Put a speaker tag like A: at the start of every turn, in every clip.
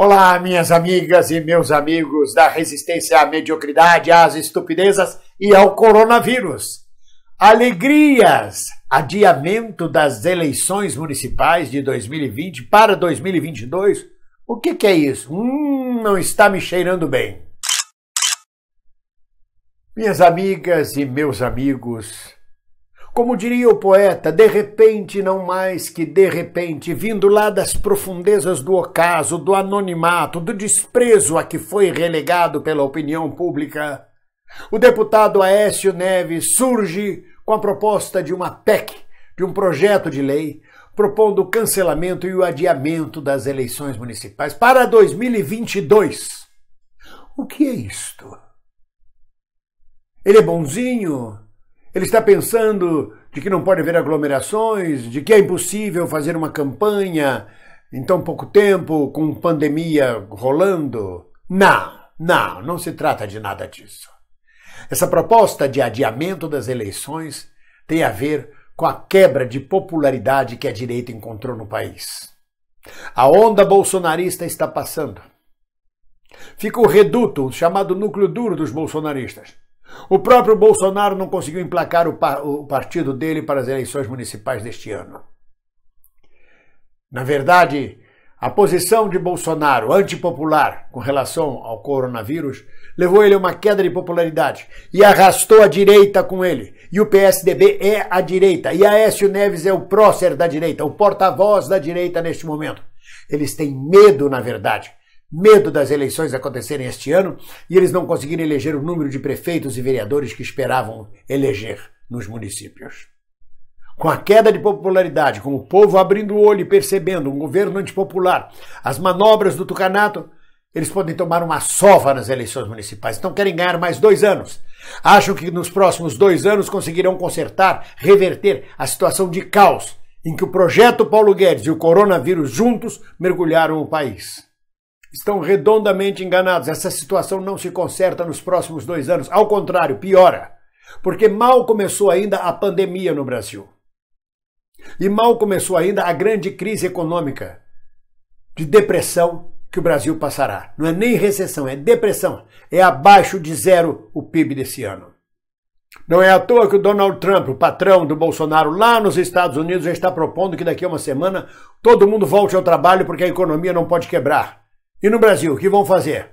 A: Olá, minhas amigas e meus amigos da resistência à mediocridade, às estupidezas e ao coronavírus. Alegrias! Adiamento das eleições municipais de 2020 para 2022. O que, que é isso? Hum, não está me cheirando bem. Minhas amigas e meus amigos como diria o poeta, de repente, não mais que de repente, vindo lá das profundezas do ocaso, do anonimato, do desprezo a que foi relegado pela opinião pública, o deputado Aécio Neves surge com a proposta de uma PEC, de um projeto de lei, propondo o cancelamento e o adiamento das eleições municipais para 2022. O que é isto? Ele é bonzinho? Ele está pensando de que não pode haver aglomerações, de que é impossível fazer uma campanha em tão pouco tempo, com pandemia rolando. Não, não, não se trata de nada disso. Essa proposta de adiamento das eleições tem a ver com a quebra de popularidade que a direita encontrou no país. A onda bolsonarista está passando. Fica o reduto, chamado núcleo duro dos bolsonaristas o próprio Bolsonaro não conseguiu emplacar o, par, o partido dele para as eleições municipais deste ano. Na verdade, a posição de Bolsonaro antipopular com relação ao coronavírus levou ele a uma queda de popularidade e arrastou a direita com ele. E o PSDB é a direita. E Aécio Neves é o prócer da direita, o porta-voz da direita neste momento. Eles têm medo, na verdade, medo das eleições acontecerem este ano e eles não conseguirem eleger o número de prefeitos e vereadores que esperavam eleger nos municípios. Com a queda de popularidade, com o povo abrindo o olho e percebendo um governo antipopular, as manobras do Tucanato, eles podem tomar uma sova nas eleições municipais. Então querem ganhar mais dois anos. Acham que nos próximos dois anos conseguirão consertar, reverter a situação de caos em que o projeto Paulo Guedes e o coronavírus juntos mergulharam o país estão redondamente enganados. Essa situação não se conserta nos próximos dois anos. Ao contrário, piora. Porque mal começou ainda a pandemia no Brasil. E mal começou ainda a grande crise econômica de depressão que o Brasil passará. Não é nem recessão, é depressão. É abaixo de zero o PIB desse ano. Não é à toa que o Donald Trump, o patrão do Bolsonaro lá nos Estados Unidos, já está propondo que daqui a uma semana todo mundo volte ao trabalho porque a economia não pode quebrar. E no Brasil, o que vão fazer?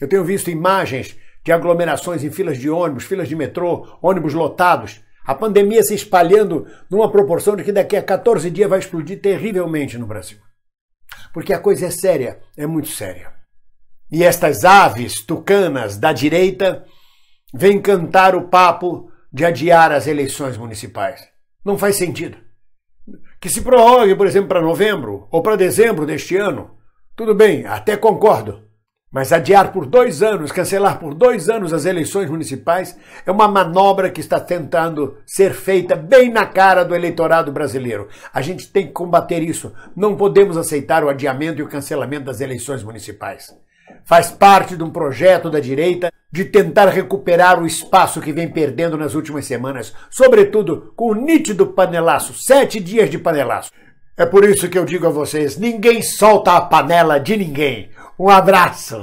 A: Eu tenho visto imagens de aglomerações em filas de ônibus, filas de metrô, ônibus lotados. A pandemia se espalhando numa proporção de que daqui a 14 dias vai explodir terrivelmente no Brasil. Porque a coisa é séria, é muito séria. E estas aves tucanas da direita vêm cantar o papo de adiar as eleições municipais. Não faz sentido. Que se prorrogue, por exemplo, para novembro ou para dezembro deste ano. Tudo bem, até concordo. Mas adiar por dois anos, cancelar por dois anos as eleições municipais é uma manobra que está tentando ser feita bem na cara do eleitorado brasileiro. A gente tem que combater isso. Não podemos aceitar o adiamento e o cancelamento das eleições municipais. Faz parte de um projeto da direita de tentar recuperar o espaço que vem perdendo nas últimas semanas, sobretudo com o nítido panelaço sete dias de panelaço. É por isso que eu digo a vocês: ninguém solta a panela de ninguém. Um abraço!